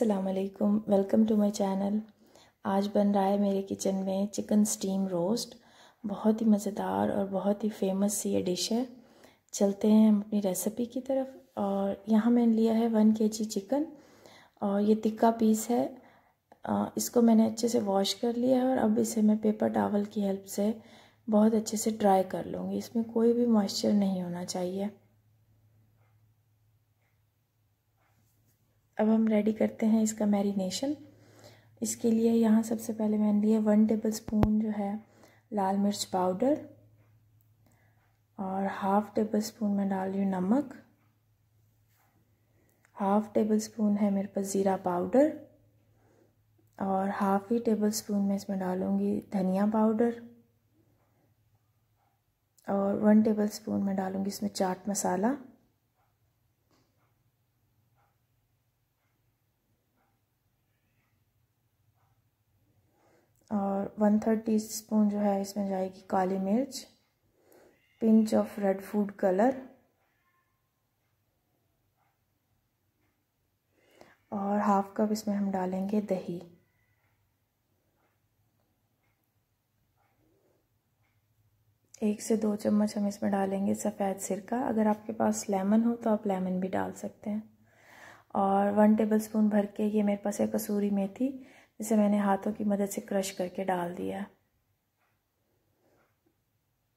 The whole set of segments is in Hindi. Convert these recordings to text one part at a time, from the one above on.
असलकम वेलकम टू माई चैनल आज बन रहा है मेरे किचन में चिकन स्टीम रोस्ट बहुत ही मज़ेदार और बहुत ही फेमस सी ये डिश है चलते हैं हम अपनी रेसिपी की तरफ और यहाँ मैंने लिया है वन के जी चिकन और ये तिक्का पीस है इसको मैंने अच्छे से वॉश कर लिया है और अब इसे मैं पेपर टावल की हेल्प से बहुत अच्छे से ड्राई कर लूँगी इसमें कोई भी मॉइस्चर नहीं होना चाहिए अब हम रेडी करते हैं इसका मैरिनेशन इसके लिए यहाँ सबसे पहले मैंने लिया वन टेबल स्पून जो है लाल मिर्च पाउडर और हाफ़ टेबल स्पून मैं डाल रही हूँ नमक हाफ़ टेबल स्पून है मेरे पास ज़ीरा पाउडर और हाफ़ ही टेबल स्पून मैं इसमें डालूँगी धनिया पाउडर और वन टेबल स्पून मैं डालूँगी इसमें chaat masala one third teaspoon जो है इसमें जाएगी काली मिर्च pinch of red food colour और हाफ कप इसमें हम डालेंगे दही एक से दो चम्मच हम इसमें डालेंगे सफ़ेद सिरका अगर आपके पास लेमन हो तो आप लेमन भी डाल सकते हैं और वन टेबलस्पून भर के ये मेरे पास है कसूरी मेथी इसे मैंने हाथों की मदद से क्रश करके डाल दिया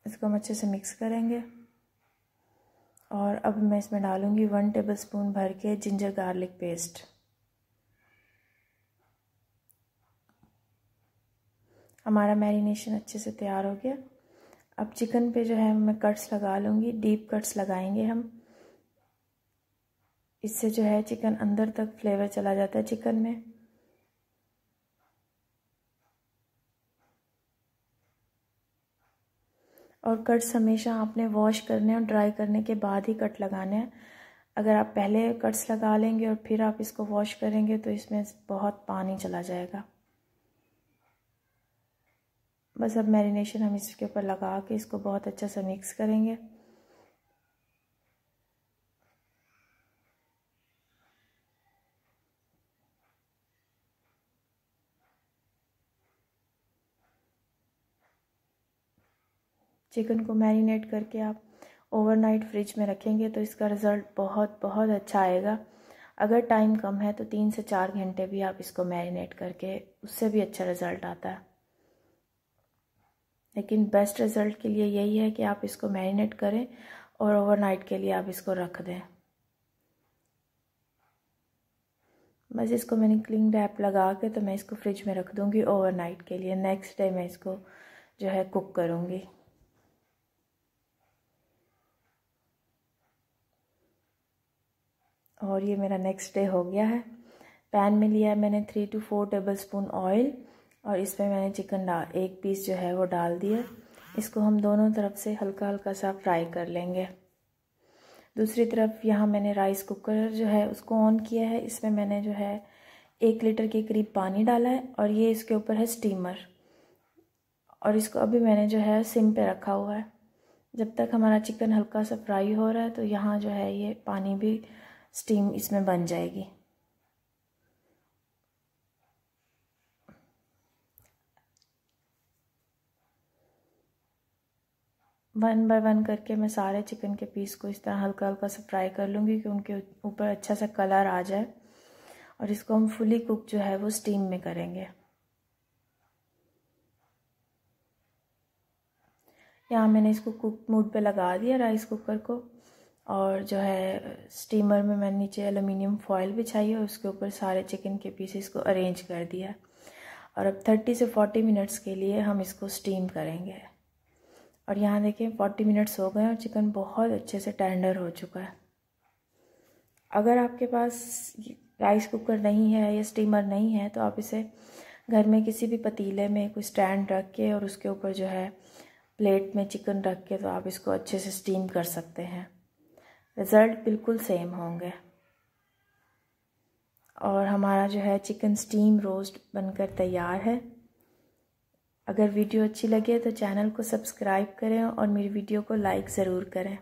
इसको हम अच्छे से मिक्स करेंगे और अब मैं इसमें डालूँगी वन टेबल स्पून भर के जिंजर गार्लिक पेस्ट हमारा मैरिनेशन अच्छे से तैयार हो गया अब चिकन पे जो है मैं कट्स लगा लूँगी डीप कट्स लगाएंगे हम इससे जो है चिकन अंदर तक फ्लेवर चला जाता है चिकन में और कट्स हमेशा आपने वॉश करने और ड्राई करने के बाद ही कट लगाने हैं अगर आप पहले कट्स लगा लेंगे और फिर आप इसको वॉश करेंगे तो इसमें बहुत पानी चला जाएगा बस अब मैरिनेशन हम इसके ऊपर लगा के इसको बहुत अच्छा सा मिक्स करेंगे चिकन को मैरिनेट करके आप ओवरनाइट फ्रिज में रखेंगे तो इसका रिज़ल्ट बहुत बहुत अच्छा आएगा अगर टाइम कम है तो तीन से चार घंटे भी आप इसको मैरिनेट करके उससे भी अच्छा रिज़ल्ट आता है लेकिन बेस्ट रिज़ल्ट के लिए यही है कि आप इसको मैरिनेट करें और ओवरनाइट के लिए आप इसको रख दें बस इसको मैंने क्लिंग रैप लगा के तो मैं इसको फ्रिज में रख दूँगी ओवरनाइट के लिए नेक्स्ट डे मैं इसको जो है कुक करूँगी और ये मेरा नेक्स्ट डे हो गया है पैन में लिया मैंने three to four tablespoon oil और इस पर मैंने चिकन डाल एक पीस जो है वो डाल दिया इसको हम दोनों तरफ से हल्का हल्का सा फ्राई कर लेंगे दूसरी तरफ यहाँ मैंने राइस कुकर जो है उसको ऑन किया है इसमें मैंने जो है एक लीटर के करीब पानी डाला है और ये इसके ऊपर है स्टीमर और इसको अभी मैंने जो है सिम पे रखा हुआ है जब तक हमारा चिकन हल्का सा फ्राई हो रहा है तो यहाँ जो है ये पानी भी स्टीम इसमें बन जाएगी वन बाय वन करके मैं सारे चिकन के पीस को इस तरह हल्का हल्का सा फ्राई कर लूँगी कि उनके ऊपर अच्छा सा कलर आ जाए और इसको हम फुली कुक जो है वो स्टीम में करेंगे यहाँ मैंने इसको कुक मूड पे लगा दिया राइस कुकर को और जो है स्टीमर में मैंने नीचे एलुमिनियम फॉयल बिछाई और उसके ऊपर सारे चिकन के पीसेस को अरेंज कर दिया और अब 30 से 40 मिनट्स के लिए हम इसको स्टीम करेंगे और यहाँ देखें 40 मिनट्स हो गए और चिकन बहुत अच्छे से टेंडर हो चुका है अगर आपके पास राइस कुकर नहीं है या स्टीमर नहीं है तो आप इसे घर में किसी भी पतीले में कोई स्टैंड रख के और उसके ऊपर जो है प्लेट में चिकन रख के तो आप इसको अच्छे से स्टीम कर सकते हैं रिज़ल्ट बिल्कुल सेम होंगे और हमारा जो है चिकन स्टीम रोस्ट बनकर तैयार है अगर वीडियो अच्छी लगे तो चैनल को सब्सक्राइब करें और मेरी वीडियो को लाइक ज़रूर करें